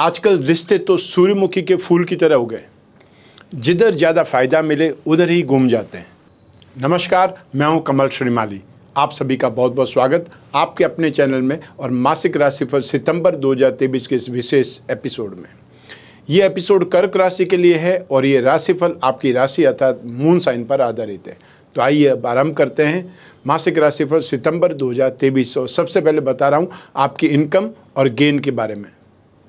आजकल रिश्ते तो सूर्यमुखी के फूल की तरह हो गए जिधर ज़्यादा फ़ायदा मिले उधर ही घूम जाते हैं नमस्कार मैं हूं कमल श्रीमाली आप सभी का बहुत बहुत स्वागत आपके अपने चैनल में और मासिक राशिफल सितंबर 2023 के इस विशेष एपिसोड में ये एपिसोड कर्क राशि के लिए है और ये राशिफल आपकी राशि अर्थात मून साइन पर आधारित है तो आइए अब आरम्भ करते हैं मासिक राशिफल सितंबर 2023 और सबसे पहले बता रहा हूँ आपकी इनकम और गेन के बारे में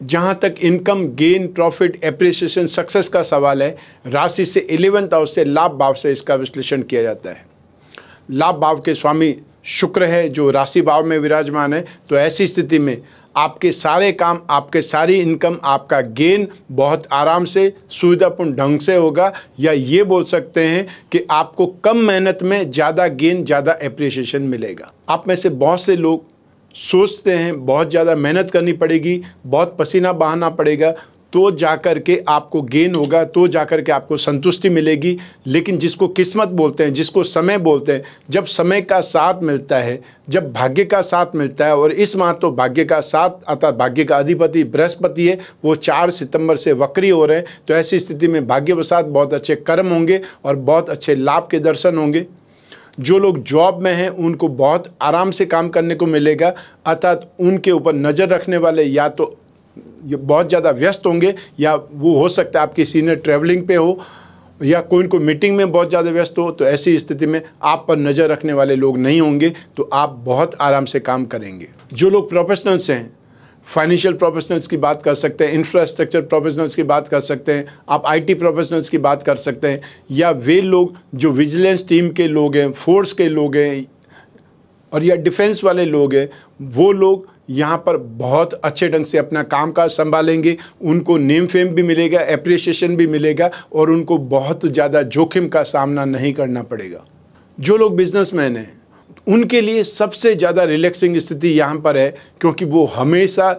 जहाँ तक income gain profit appreciation success का सवाल है राशि से इलेवंथ हाउस से लाभ भाव से इसका विश्लेषण किया जाता है लाभ भाव के स्वामी शुक्र है जो राशि भाव में विराजमान है तो ऐसी स्थिति में आपके सारे काम आपके सारी इनकम आपका गेन बहुत आराम से सुविधापूर्ण ढंग से होगा या ये बोल सकते हैं कि आपको कम मेहनत में ज़्यादा गेन ज़्यादा एप्रिसिएशन मिलेगा आप में से बहुत से लोग सोचते हैं बहुत ज़्यादा मेहनत करनी पड़ेगी बहुत पसीना बहाना पड़ेगा तो जा कर के आपको गेन होगा तो जा कर के आपको संतुष्टि मिलेगी लेकिन जिसको किस्मत बोलते हैं जिसको समय बोलते हैं जब समय का साथ मिलता है जब भाग्य का साथ मिलता है और इस माह तो भाग्य का साथ अर्थात भाग्य का अधिपति बृहस्पति है वो चार सितंबर से वक्री हो रहे हैं तो ऐसी स्थिति में भाग्य के साथ बहुत अच्छे कर्म होंगे और बहुत अच्छे लाभ के दर्शन होंगे जो लोग जॉब में हैं उनको बहुत आराम से काम करने को मिलेगा अर्थात उनके ऊपर नज़र रखने वाले या तो बहुत ज़्यादा व्यस्त होंगे या वो हो सकता है आपकी सीनियर ट्रैवलिंग पे हो या कोई उनको मीटिंग में बहुत ज़्यादा व्यस्त हो तो ऐसी स्थिति में आप पर नज़र रखने वाले लोग नहीं होंगे तो आप बहुत आराम से काम करेंगे जो लोग प्रोफेशनल्स हैं फाइनेंशियल प्रोफेशनल्स की बात कर सकते हैं इंफ्रास्ट्रक्चर प्रोफेशनल्स की बात कर सकते हैं आप आईटी प्रोफेशनल्स की बात कर सकते हैं या वे लोग जो विजिलेंस टीम के लोग हैं फोर्स के लोग हैं और या डिफेंस वाले लोग हैं वो लोग यहाँ पर बहुत अच्छे ढंग से अपना काम काज संभालेंगे उनको नेम फेम भी मिलेगा एप्रिसिएशन भी मिलेगा और उनको बहुत ज़्यादा जोखिम का सामना नहीं करना पड़ेगा जो लोग बिजनेसमैन हैं उनके लिए सबसे ज़्यादा रिलैक्सिंग स्थिति यहाँ पर है क्योंकि वो हमेशा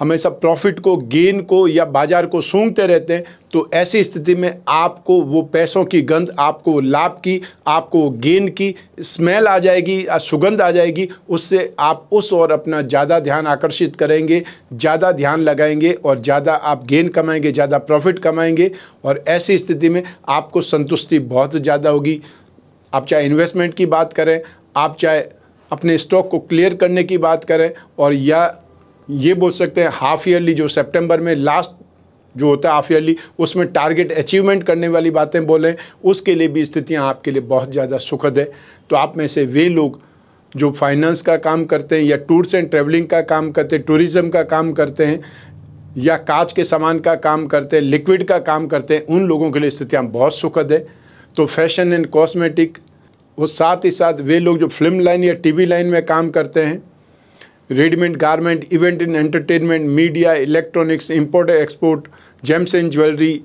हमेशा प्रॉफिट को गेन को या बाजार को सूंघते रहते हैं तो ऐसी स्थिति में आपको वो पैसों की गंध आपको लाभ की आपको गेन की स्मेल आ जाएगी या सुगंध आ जाएगी उससे आप उस और अपना ज़्यादा ध्यान आकर्षित करेंगे ज़्यादा ध्यान लगाएंगे और ज़्यादा आप गेन कमाएंगे ज़्यादा प्रॉफिट कमाएंगे और ऐसी स्थिति में आपको संतुष्टि बहुत ज़्यादा होगी आप चाहे इन्वेस्टमेंट की बात करें आप चाहे अपने स्टॉक को क्लियर करने की बात करें और या ये बोल सकते हैं हाफ ईयरली जो सितंबर में लास्ट जो होता है हाफ ईयरली उसमें टारगेट अचीवमेंट करने वाली बातें बोलें उसके लिए भी स्थितियां आपके लिए बहुत ज़्यादा सुखद है तो आप में से वे लोग जो फाइनेंस का काम करते हैं या टूर्स एंड ट्रैवलिंग का काम करते हैं टूरिज़्म का काम करते हैं या काच के सामान का काम करते हैं लिक्विड का काम करते हैं उन लोगों के लिए स्थितियाँ बहुत सुखद है तो फैशन एंड कॉस्मेटिक वो साथ ही साथ वे लोग जो फिल्म लाइन या टीवी लाइन में काम करते हैं readymade garment event in entertainment media electronics import export gems and jewellery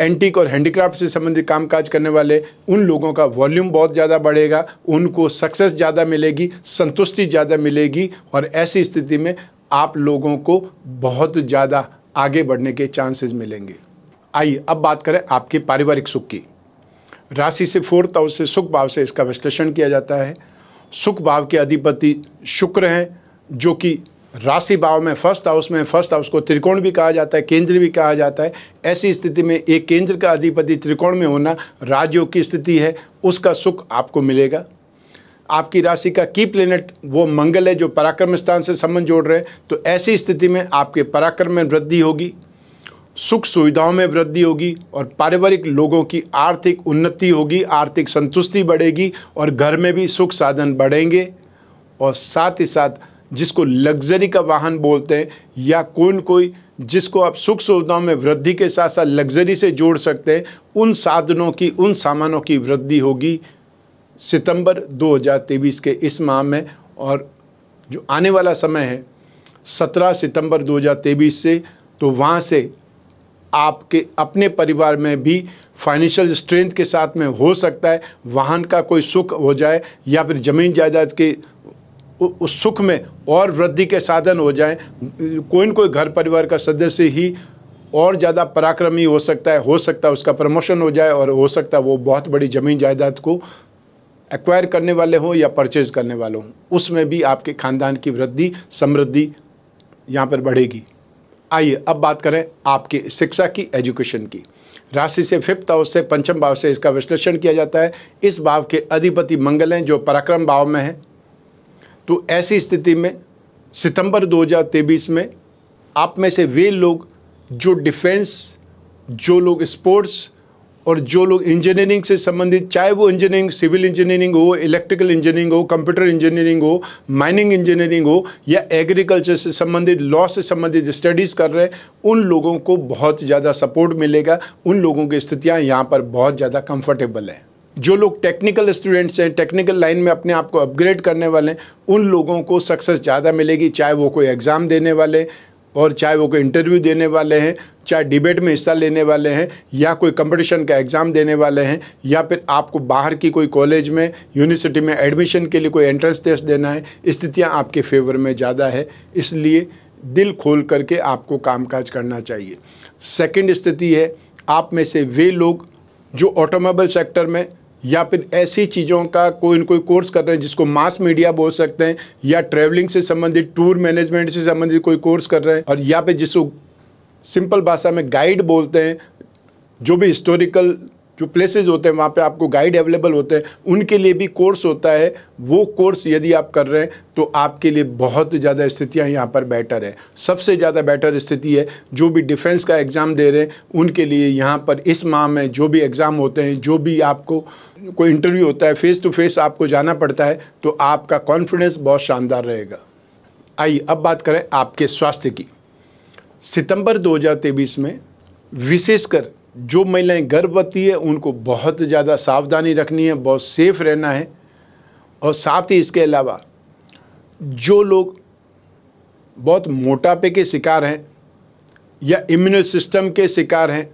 antique और हैंडीक्राफ्ट से संबंधित कामकाज करने वाले उन लोगों का वॉल्यूम बहुत ज़्यादा बढ़ेगा उनको सक्सेस ज़्यादा मिलेगी संतुष्टि ज़्यादा मिलेगी और ऐसी स्थिति में आप लोगों को बहुत ज़्यादा आगे बढ़ने के चांसेस मिलेंगे आइए अब बात करें आपके पारिवारिक सुख की राशि से फोर्थ हाउस से सुख भाव से इसका विश्लेषण किया जाता है सुख भाव के अधिपति शुक्र हैं जो कि राशि भाव में फर्स्ट हाउस में फर्स्ट हाउस को त्रिकोण भी कहा जाता है केंद्र भी कहा जाता है ऐसी स्थिति में एक केंद्र का अधिपति त्रिकोण में होना राजयोग की स्थिति है उसका सुख आपको मिलेगा आपकी राशि का की प्लेनेट वो मंगल है जो पराक्रम स्थान से संबंध जोड़ रहे हैं तो ऐसी स्थिति में आपके पराक्रम में वृद्धि होगी सुख सुविधाओं में वृद्धि होगी और पारिवारिक लोगों की आर्थिक उन्नति होगी आर्थिक संतुष्टि बढ़ेगी और घर में भी सुख साधन बढ़ेंगे और साथ ही साथ जिसको लग्जरी का वाहन बोलते हैं या कौन कोई जिसको आप सुख सुविधाओं में वृद्धि के साथ साथ लग्जरी से जोड़ सकते हैं उन साधनों की उन सामानों की वृद्धि होगी सितंबर 2023 के इस माह में और जो आने वाला समय है 17 सितंबर 2023 से तो वहाँ से आपके अपने परिवार में भी फाइनेंशियल स्ट्रेंथ के साथ में हो सकता है वाहन का कोई सुख हो जाए या फिर ज़मीन जायदाद के उस सुख में और वृद्धि के साधन हो जाएं कोई न कोई घर परिवार का सदस्य ही और ज़्यादा पराक्रमी हो सकता है हो सकता है उसका प्रमोशन हो जाए और हो सकता है वो बहुत बड़ी ज़मीन जायदाद को एक्वायर करने वाले हों या परचेज़ करने वाले हों उसमें भी आपके ख़ानदान की वृद्धि समृद्धि यहाँ पर बढ़ेगी आइए अब बात करें आपकी शिक्षा की एजुकेशन की राशि से फिफ्थ हाउस से पंचम भाव से इसका विश्लेषण किया जाता है इस भाव के अधिपति मंगल हैं जो पराक्रम भाव में हैं तो ऐसी स्थिति में सितंबर 2023 में आप में से वे लोग जो डिफेंस जो लोग स्पोर्ट्स और जो लोग इंजीनियरिंग से संबंधित चाहे वो इंजीनियरिंग सिविल इंजीनियरिंग हो इलेक्ट्रिकल इंजीनियरिंग हो कंप्यूटर इंजीनियरिंग हो माइनिंग इंजीनियरिंग हो या एग्रीकल्चर से संबंधित लॉ से संबंधित स्टडीज़ कर रहे उन लोगों को बहुत ज़्यादा सपोर्ट मिलेगा उन लोगों की स्थितियाँ यहाँ पर बहुत ज़्यादा कम्फर्टेबल हैं जो लोग टेक्निकल स्टूडेंट्स हैं टेक्निकल लाइन में अपने आप को अपग्रेड करने वाले हैं उन लोगों को सक्सेस ज़्यादा मिलेगी चाहे वो कोई एग्ज़ाम देने वाले और चाहे वो कोई इंटरव्यू देने वाले हैं चाहे डिबेट में हिस्सा लेने वाले हैं या कोई कंपटीशन का एग्ज़ाम देने वाले हैं या फिर आपको बाहर की कोई कॉलेज में यूनिवर्सिटी में एडमिशन के लिए कोई एंट्रेंस टेस्ट देना है स्थितियाँ आपके फेवर में ज़्यादा है इसलिए दिल खोल करके आपको कामकाज करना चाहिए सेकंड स्थिति है आप में से वे लोग जो ऑटोमोबाइल सेक्टर में या फिर ऐसी चीज़ों का कोई ना कोई कोर्स कर रहे हैं जिसको मास मीडिया बोल सकते हैं या ट्रैवलिंग से संबंधित टूर मैनेजमेंट से संबंधित कोई कोर्स कर रहे हैं और या फिर जिसको सिंपल भाषा में गाइड बोलते हैं जो भी हिस्टोरिकल जो प्लेसेज होते हैं वहाँ पे आपको गाइड अवेलेबल होते हैं उनके लिए भी कोर्स होता है वो कोर्स यदि आप कर रहे हैं तो आपके लिए बहुत ज़्यादा स्थितियाँ यहाँ पर बेटर है सबसे ज़्यादा बेटर स्थिति है जो भी डिफेंस का एग्ज़ाम दे रहे हैं उनके लिए यहाँ पर इस माह में जो भी एग्ज़ाम होते हैं जो भी आपको कोई इंटरव्यू होता है फेस टू फेस आपको जाना पड़ता है तो आपका कॉन्फिडेंस बहुत शानदार रहेगा आइए अब बात करें आपके स्वास्थ्य की सितंबर 2023 में विशेषकर जो महिलाएं गर्भवती है उनको बहुत ज़्यादा सावधानी रखनी है बहुत सेफ रहना है और साथ ही इसके अलावा जो लोग बहुत मोटापे के शिकार हैं या इम्यून सिस्टम के शिकार हैं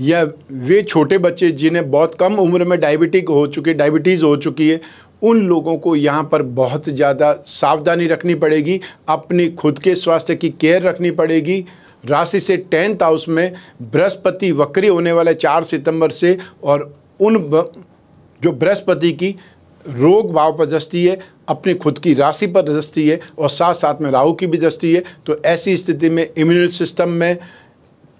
या वे छोटे बच्चे जिन्हें बहुत कम उम्र में डायबिटिक हो चुके डायबिटीज़ हो चुकी है उन लोगों को यहाँ पर बहुत ज़्यादा सावधानी रखनी पड़ेगी अपने खुद के स्वास्थ्य की केयर रखनी पड़ेगी राशि से टेंथ हाउस में बृहस्पति वक्री होने वाले चार सितंबर से और उन जो बृहस्पति की रोग भाव पर दस्ती है अपने खुद की राशि पर दृष्टि है और साथ साथ में राहु की भी दस्ती है तो ऐसी स्थिति में इम्यून सिस्टम में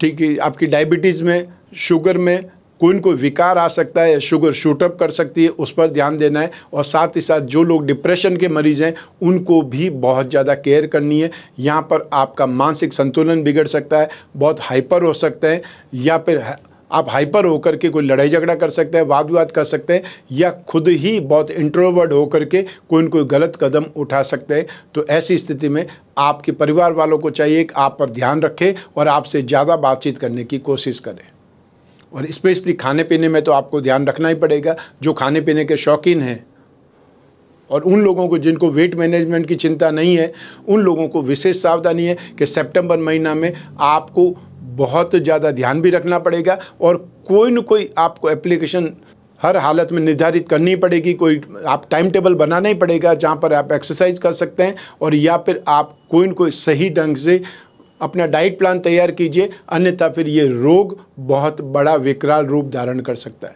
ठीक है आपकी डायबिटीज़ में शुगर में कोई कोई विकार आ सकता है शुगर शूटअप कर सकती है उस पर ध्यान देना है और साथ ही साथ जो लोग डिप्रेशन के मरीज़ हैं उनको भी बहुत ज़्यादा केयर करनी है यहाँ पर आपका मानसिक संतुलन बिगड़ सकता है बहुत हाइपर हो सकते हैं या फिर आप हाइपर होकर के कोई लड़ाई झगड़ा कर सकते हैं वाद विवाद कर सकते हैं या खुद ही बहुत इंट्रोवर्ड होकर के कोई न कोई गलत कदम उठा सकते हैं तो ऐसी स्थिति में आपके परिवार वालों को चाहिए कि आप पर ध्यान रखें और आपसे ज़्यादा बातचीत करने की कोशिश करें और स्पेशली खाने पीने में तो आपको ध्यान रखना ही पड़ेगा जो खाने पीने के शौकीन हैं और उन लोगों को जिनको वेट मैनेजमेंट की चिंता नहीं है उन लोगों को विशेष सावधानी है कि सितंबर महीना में आपको बहुत ज़्यादा ध्यान भी रखना पड़ेगा और कोई न कोई आपको एप्लीकेशन हर हालत में निर्धारित करनी पड़ेगी कोई आप टाइम टेबल बनाना ही पड़ेगा जहाँ पर आप एक्सरसाइज कर सकते हैं और या फिर आप कोई न कोई सही ढंग से अपना डाइट प्लान तैयार कीजिए अन्यथा फिर ये रोग बहुत बड़ा विकराल रूप धारण कर सकता है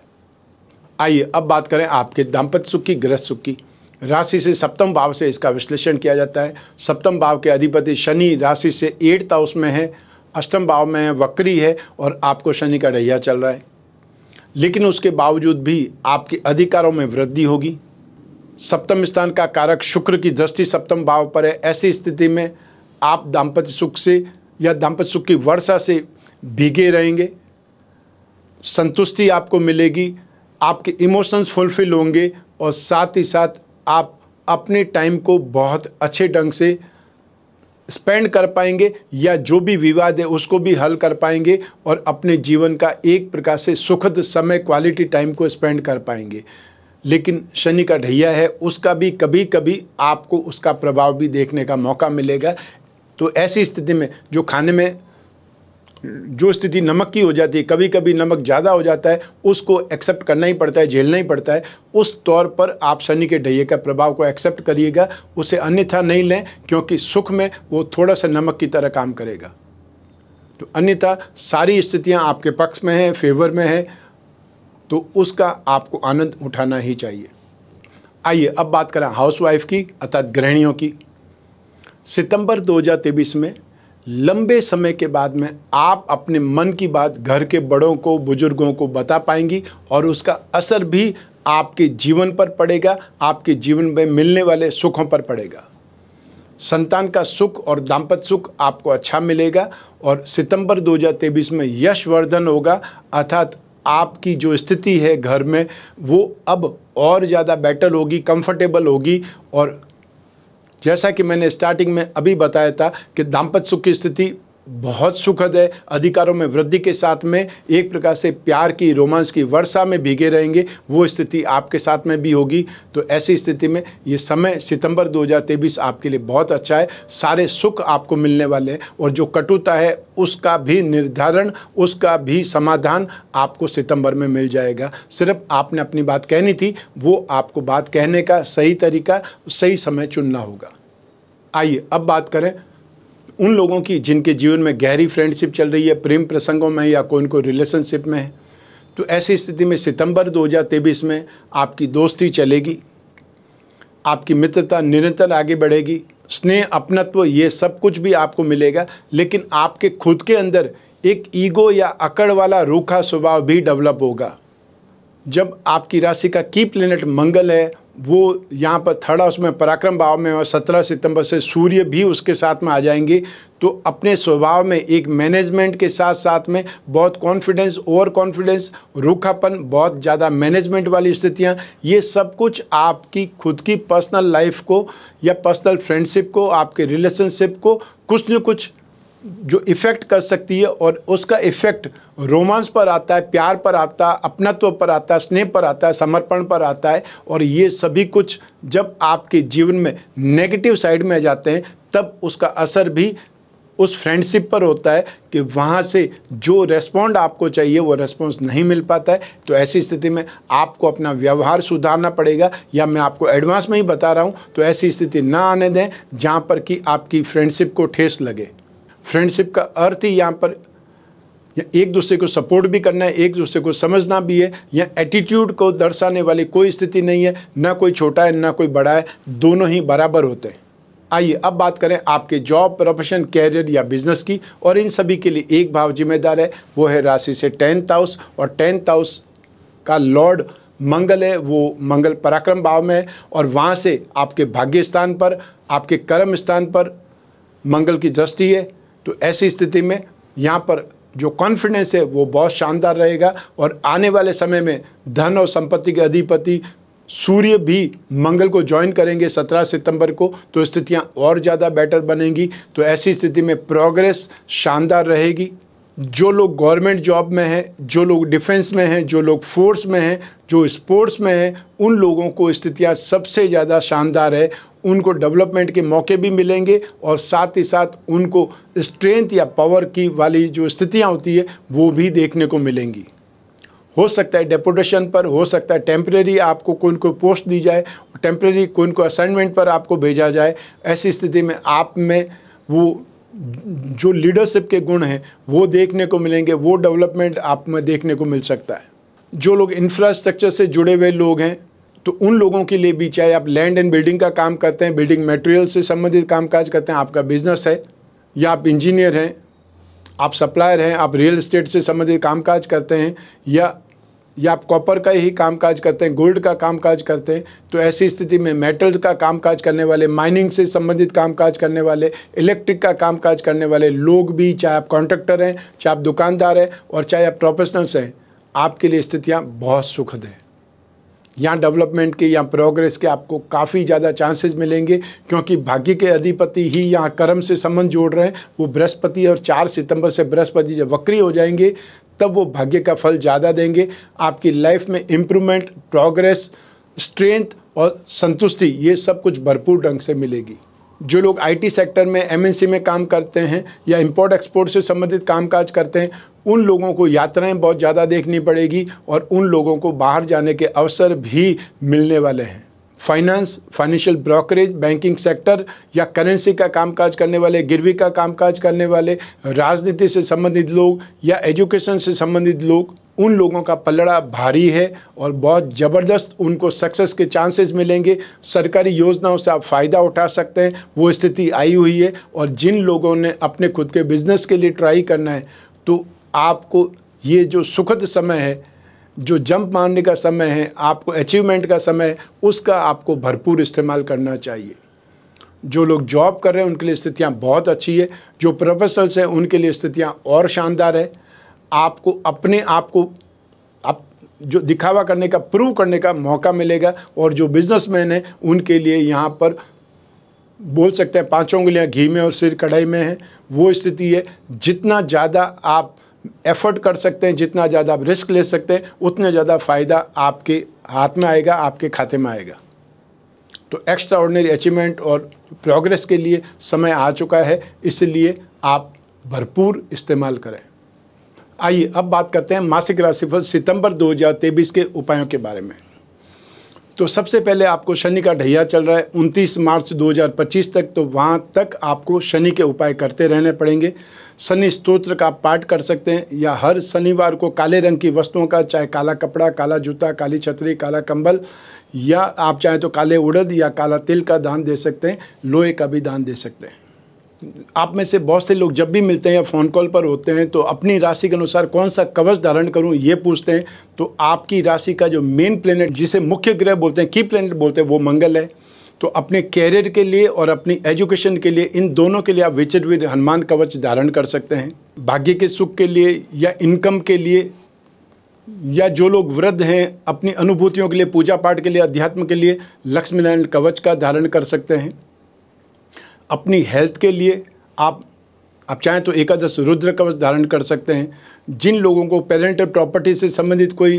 आइए अब बात करें आपके दाम्पत्य सुख की गृह सुख की राशि से सप्तम भाव से इसका विश्लेषण किया जाता है सप्तम भाव के अधिपति शनि राशि से एट्थ हाउस में है अष्टम भाव में वक्री है और आपको शनि का रैया चल रहा है लेकिन उसके बावजूद भी आपके अधिकारों में वृद्धि होगी सप्तम स्थान का कारक शुक्र की दृष्टि सप्तम भाव पर है ऐसी स्थिति में आप दाम्पत्य सुख से या दाम्पत्य सुख की वर्षा से भीगे रहेंगे संतुष्टि आपको मिलेगी आपके इमोशंस फुलफिल होंगे और साथ ही साथ आप अपने टाइम को बहुत अच्छे ढंग से स्पेंड कर पाएंगे या जो भी विवाद है उसको भी हल कर पाएंगे और अपने जीवन का एक प्रकार से सुखद समय क्वालिटी टाइम को स्पेंड कर पाएंगे लेकिन शनि का ढैया है उसका भी कभी कभी आपको उसका प्रभाव भी देखने का मौका मिलेगा तो ऐसी स्थिति में जो खाने में जो स्थिति नमक की हो जाती है कभी कभी नमक ज़्यादा हो जाता है उसको एक्सेप्ट करना ही पड़ता है झेलना ही पड़ता है उस तौर पर आप शनि के ढैये का प्रभाव को एक्सेप्ट करिएगा उसे अन्यथा नहीं लें क्योंकि सुख में वो थोड़ा सा नमक की तरह काम करेगा तो अन्यथा सारी स्थितियाँ आपके पक्ष में हैं फेवर में हैं तो उसका आपको आनंद उठाना ही चाहिए आइए अब बात करें हाउसवाइफ की अर्थात गृहणियों की सितंबर 2023 में लंबे समय के बाद में आप अपने मन की बात घर के बड़ों को बुजुर्गों को बता पाएंगी और उसका असर भी आपके जीवन पर पड़ेगा आपके जीवन में मिलने वाले सुखों पर पड़ेगा संतान का सुख और दाम्पत्य सुख आपको अच्छा मिलेगा और सितंबर 2023 में यशवर्धन होगा अर्थात आपकी जो स्थिति है घर में वो अब और ज़्यादा बेटर होगी कंफर्टेबल होगी और जैसा कि मैंने स्टार्टिंग में अभी बताया था कि दाम्पत्य सुख की स्थिति बहुत सुखद है अधिकारों में वृद्धि के साथ में एक प्रकार से प्यार की रोमांस की वर्षा में भीगे रहेंगे वो स्थिति आपके साथ में भी होगी तो ऐसी स्थिति में ये समय सितंबर 2023 आपके लिए बहुत अच्छा है सारे सुख आपको मिलने वाले हैं और जो कटुता है उसका भी निर्धारण उसका भी समाधान आपको सितंबर में मिल जाएगा सिर्फ आपने अपनी बात कहनी थी वो आपको बात कहने का सही तरीका सही समय चुनना होगा आइए अब बात करें उन लोगों की जिनके जीवन में गहरी फ्रेंडशिप चल रही है प्रेम प्रसंगों में या कोई कोई रिलेशनशिप में है तो ऐसी स्थिति में सितंबर 2023 में आपकी दोस्ती चलेगी आपकी मित्रता निरंतर आगे बढ़ेगी स्नेह अपनत्व ये सब कुछ भी आपको मिलेगा लेकिन आपके खुद के अंदर एक ईगो या अकड़ वाला रूखा स्वभाव भी डेवलप होगा जब आपकी राशि का की प्लेनेट मंगल है वो यहाँ पर थर्ड हाउस में पराक्रम भाव में और सत्रह सितंबर से सूर्य भी उसके साथ में आ जाएंगे तो अपने स्वभाव में एक मैनेजमेंट के साथ साथ में बहुत कॉन्फिडेंस ओवर कॉन्फिडेंस रूखापन बहुत ज़्यादा मैनेजमेंट वाली स्थितियाँ ये सब कुछ आपकी खुद की पर्सनल लाइफ को या पर्सनल फ्रेंडशिप को आपके रिलेशनशिप को कुछ न कुछ जो इफ़ेक्ट कर सकती है और उसका इफ़ेक्ट रोमांस पर आता है प्यार पर आता है अपनत्व पर आता है स्नेह पर आता है समर्पण पर आता है और ये सभी कुछ जब आपके जीवन में नेगेटिव साइड में जाते हैं तब उसका असर भी उस फ्रेंडशिप पर होता है कि वहाँ से जो रेस्पॉन्ड आपको चाहिए वो रेस्पॉन्स नहीं मिल पाता है तो ऐसी स्थिति में आपको अपना व्यवहार सुधारना पड़ेगा या मैं आपको एडवांस में ही बता रहा हूँ तो ऐसी स्थिति ना आने दें जहाँ पर कि आपकी फ्रेंडशिप को ठेस लगे फ्रेंडशिप का अर्थ ही यहाँ पर एक दूसरे को सपोर्ट भी करना है एक दूसरे को समझना भी है या एटीट्यूड को दर्शाने वाली कोई स्थिति नहीं है ना कोई छोटा है ना कोई बड़ा है दोनों ही बराबर होते हैं आइए अब बात करें आपके जॉब प्रोफेशन कैरियर या बिजनेस की और इन सभी के लिए एक भाव जिम्मेदार है वो है राशि से टेंथ हाउस और टेंथ हाउस का लॉर्ड मंगल है वो मंगल पराक्रम भाव में है और वहाँ से आपके भाग्य स्थान पर आपके कर्म स्थान पर मंगल की दृष्टि है तो ऐसी स्थिति में यहाँ पर जो कॉन्फिडेंस है वो बहुत शानदार रहेगा और आने वाले समय में धन और संपत्ति के अधिपति सूर्य भी मंगल को ज्वाइन करेंगे 17 सितंबर को तो स्थितियां और ज़्यादा बेटर बनेंगी तो ऐसी स्थिति में प्रोग्रेस शानदार रहेगी जो लोग गवर्नमेंट जॉब में हैं जो लोग डिफेंस में हैं जो लोग फोर्स में हैं जो स्पोर्ट्स में हैं उन लोगों को स्थितियां सबसे ज़्यादा शानदार है उनको डेवलपमेंट के मौके भी मिलेंगे और साथ ही साथ उनको स्ट्रेंथ या पावर की वाली जो स्थितियाँ होती है वो भी देखने को मिलेंगी हो सकता है डेपुटेशन पर हो सकता है टेम्प्रेरी आपको कोई को पोस्ट दी जाए टेम्प्रेरी कोई को असाइनमेंट पर आपको भेजा जाए ऐसी स्थिति में आप में वो जो लीडरशिप के गुण हैं वो देखने को मिलेंगे वो डेवलपमेंट आप में देखने को मिल सकता है जो लोग इंफ्रास्ट्रक्चर से जुड़े हुए लोग हैं तो उन लोगों के लिए भी चाहे आप लैंड एंड बिल्डिंग का काम करते हैं बिल्डिंग मटेरियल से संबंधित कामकाज करते हैं आपका बिजनेस है या आप इंजीनियर हैं आप सप्लायर हैं आप रियल इस्टेट से संबंधित कामकाज करते हैं या या आप कॉपर का ही कामकाज करते हैं गोल्ड का कामकाज करते हैं तो ऐसी स्थिति में मेटल्स का कामकाज करने वाले माइनिंग से संबंधित कामकाज करने वाले इलेक्ट्रिक का कामकाज करने वाले लोग भी चाहे आप कॉन्ट्रैक्टर हैं चाहे आप दुकानदार हैं और चाहे आप प्रोफेशनल्स हैं आपके लिए स्थितियाँ बहुत सुखद हैं या डेवलपमेंट के या प्रोग्रेस के आपको काफ़ी ज़्यादा चांसेस मिलेंगे क्योंकि भाग्य के अधिपति ही यहाँ कर्म से संबंध जोड़ रहे हैं वो बृहस्पति और चार सितंबर से बृहस्पति जब वक्री हो जाएंगे तब वो भाग्य का फल ज़्यादा देंगे आपकी लाइफ में इम्प्रूवमेंट प्रोग्रेस स्ट्रेंथ और संतुष्टि ये सब कुछ भरपूर ढंग से मिलेगी जो लोग आईटी सेक्टर में एमएनसी में काम करते हैं या इंपोर्ट एक्सपोर्ट से संबंधित कामकाज करते हैं उन लोगों को यात्राएं बहुत ज़्यादा देखनी पड़ेगी और उन लोगों को बाहर जाने के अवसर भी मिलने वाले हैं finance financial brokerage banking sector या करेंसी का कामकाज करने वाले गिरवी का कामकाज करने वाले राजनीति से संबंधित लोग या एजुकेशन से संबंधित लोग उन लोगों का पलड़ा भारी है और बहुत ज़बरदस्त उनको सक्सेस के चांसेस मिलेंगे सरकारी योजनाओं से आप फ़ायदा उठा सकते हैं वो स्थिति आई हुई है और जिन लोगों ने अपने खुद के बिज़नेस के लिए ट्राई करना है तो आपको ये जो सुखद समय है जो जंप मारने का समय है आपको अचीवमेंट का समय उसका आपको भरपूर इस्तेमाल करना चाहिए जो लोग जॉब कर रहे हैं उनके लिए स्थितियाँ बहुत अच्छी है जो प्रोफेशनल्स हैं उनके लिए स्थितियाँ और शानदार है आपको अपने आप को आप जो दिखावा करने का प्रूव करने का मौका मिलेगा और जो बिजनेसमैन हैं उनके लिए यहाँ पर बोल सकते हैं पांचों उंगलियाँ घी में और सिर कढ़ाई में है वो स्थिति है जितना ज़्यादा आप एफर्ट कर सकते हैं जितना ज़्यादा आप रिस्क ले सकते हैं उतना ज़्यादा फ़ायदा आपके हाथ में आएगा आपके खाते में आएगा तो एक्स्ट्रा ऑर्डनरी अचीवमेंट और प्रोग्रेस के लिए समय आ चुका है इसलिए आप भरपूर इस्तेमाल करें आइए अब बात करते हैं मासिक राशिफल सितंबर 2023 के उपायों के बारे में तो सबसे पहले आपको शनि का ढैया चल रहा है 29 मार्च 2025 तक तो वहाँ तक आपको शनि के उपाय करते रहने पड़ेंगे शनि स्तोत्र का पाठ कर सकते हैं या हर शनिवार को काले रंग की वस्तुओं का चाहे काला कपड़ा काला जूता काली छतरी काला कंबल या आप चाहे तो काले उड़द या काला तिल का दान दे सकते हैं लोहे का भी दान दे सकते हैं आप में से बहुत से लोग जब भी मिलते हैं या फ़ोन कॉल पर होते हैं तो अपनी राशि के अनुसार कौन सा कवच धारण करूं ये पूछते हैं तो आपकी राशि का जो मेन प्लेनेट जिसे मुख्य ग्रह बोलते हैं की प्लेनेट बोलते हैं वो मंगल है तो अपने कैरियर के लिए और अपनी एजुकेशन के लिए इन दोनों के लिए आप विचित विद हनुमान कवच धारण कर सकते हैं भाग्य के सुख के लिए या इनकम के लिए या जो लोग वृद्ध हैं अपनी अनुभूतियों के लिए पूजा पाठ के लिए अध्यात्म के लिए लक्ष्मीनारायण कवच का धारण कर सकते हैं अपनी हेल्थ के लिए आप आप चाहें तो एकादश रुद्र कवच धारण कर सकते हैं जिन लोगों को पेरेंटल प्रॉपर्टी से संबंधित कोई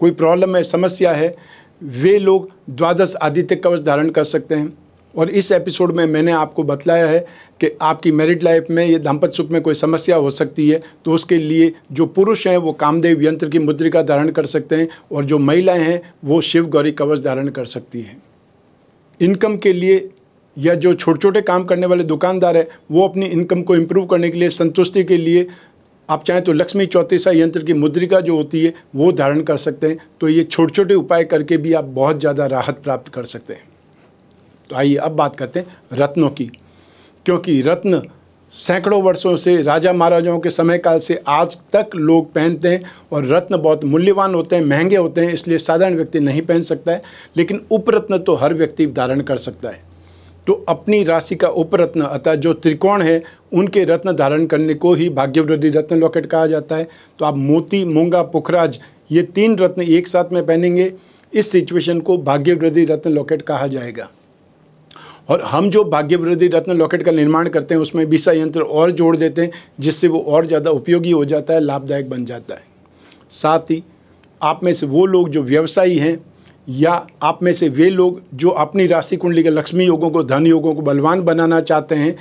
कोई प्रॉब्लम है समस्या है वे लोग द्वादश आदित्य कवच धारण कर सकते हैं और इस एपिसोड में मैंने आपको बतलाया है कि आपकी मैरिड लाइफ में ये दाम्पत्य सुख में कोई समस्या हो सकती है तो उसके लिए जो पुरुष हैं वो कामदेव यंत्र की मुद्रिका धारण कर सकते हैं और जो महिलाएं हैं वो शिव गौरी कवच धारण कर सकती हैं इनकम के लिए या जो छोटे छोटे काम करने वाले दुकानदार हैं वो अपनी इनकम को इम्प्रूव करने के लिए संतुष्टि के लिए आप चाहें तो लक्ष्मी चौतीसा यंत्र की मुद्रिका जो होती है वो धारण कर सकते हैं तो ये छोटे छोटे उपाय करके भी आप बहुत ज़्यादा राहत प्राप्त कर सकते हैं तो आइए अब बात करते हैं रत्नों की क्योंकि रत्न सैकड़ों वर्षों से राजा महाराजाओं के समय काल से आज तक लोग पहनते हैं और रत्न बहुत मूल्यवान होते हैं महंगे होते हैं इसलिए साधारण व्यक्ति नहीं पहन सकता है लेकिन उपरत्न तो हर व्यक्ति धारण कर सकता है तो अपनी राशि का उपरत्न अतः जो त्रिकोण है उनके रत्न धारण करने को ही भाग्यवृद्धि रत्न लॉकेट कहा जाता है तो आप मोती मूंगा पुखराज ये तीन रत्न एक साथ में पहनेंगे इस सिचुएशन को भाग्यवृद्धि रत्न लॉकेट कहा जाएगा और हम जो भाग्यवृद्धि रत्न लॉकेट का निर्माण करते हैं उसमें बीसा यंत्र और जोड़ देते हैं जिससे वो और ज़्यादा उपयोगी हो जाता है लाभदायक बन जाता है साथ ही आप में से वो लोग जो व्यवसायी हैं या आप में से वे लोग जो अपनी राशि कुंडली के लक्ष्मी योगों को धन योगों को बलवान बनाना चाहते हैं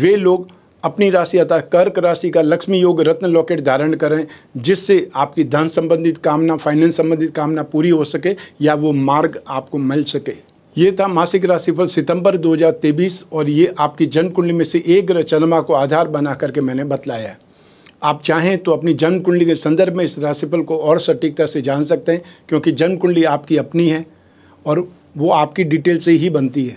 वे लोग अपनी राशि अर्थात कर्क राशि का लक्ष्मी योग रत्न लॉकेट धारण करें जिससे आपकी धन संबंधित कामना फाइनेंस संबंधित कामना पूरी हो सके या वो मार्ग आपको मिल सके ये था मासिक राशिफल सितंबर 2023 और ये आपकी जन्म कुंडली में से एक ग्रह चंद्रमा को आधार बना करके मैंने बतलाया है आप चाहें तो अपनी जन्म कुंडली के संदर्भ में इस राशिफल को और सटीकता से जान सकते हैं क्योंकि जन्म कुंडली आपकी अपनी है और वो आपकी डिटेल से ही बनती है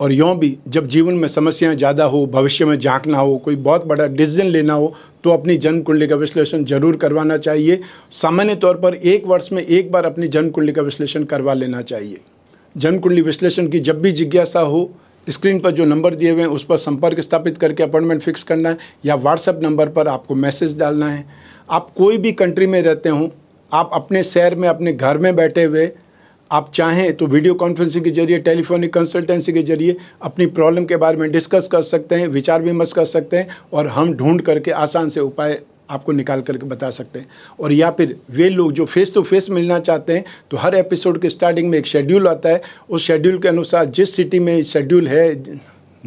और यों भी जब जीवन में समस्याएं ज़्यादा हो भविष्य में झांकना हो कोई बहुत बड़ा डिसीजन लेना हो तो अपनी जन्म कुंडली का विश्लेषण जरूर करवाना चाहिए सामान्य तौर पर एक वर्ष में एक बार अपनी जन्म कुंडली का विश्लेषण करवा लेना चाहिए जन्म कुंडली विश्लेषण की जब भी जिज्ञासा हो स्क्रीन पर जो नंबर दिए हुए हैं उस पर संपर्क स्थापित करके अपॉइंटमेंट फिक्स करना है या व्हाट्सएप नंबर पर आपको मैसेज डालना है आप कोई भी कंट्री में रहते हों आप अपने शहर में अपने घर में बैठे हुए आप चाहें तो वीडियो कॉन्फ्रेंसिंग के जरिए टेलीफोनिक कंसल्टेंसी के जरिए अपनी प्रॉब्लम के बारे में डिस्कस कर सकते हैं विचार विमर्श कर सकते हैं और हम ढूंढ करके आसान से उपाय आपको निकाल करके बता सकते हैं और या फिर वे लोग जो फेस टू फेस मिलना चाहते हैं तो हर एपिसोड के स्टार्टिंग में एक शेड्यूल आता है उस शेड्यूल के अनुसार जिस सिटी में शेड्यूल है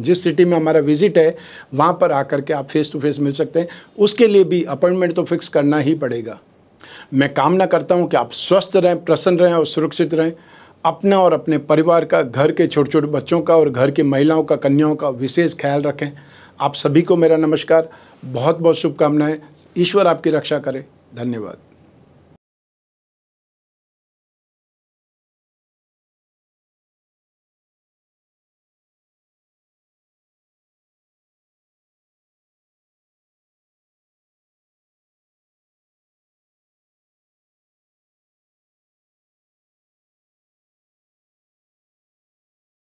जिस सिटी में हमारा विजिट है वहाँ पर आकर के आप फेस टू फेस मिल सकते हैं उसके लिए भी अपॉइंटमेंट तो फिक्स करना ही पड़ेगा मैं कामना करता हूँ कि आप स्वस्थ रहें प्रसन्न रहें और सुरक्षित रहें अपना और अपने परिवार का घर के छोटे छोटे बच्चों का और घर की महिलाओं का कन्याओं का विशेष ख्याल रखें आप सभी को मेरा नमस्कार बहुत बहुत शुभकामनाएं ईश्वर आपकी रक्षा करे धन्यवाद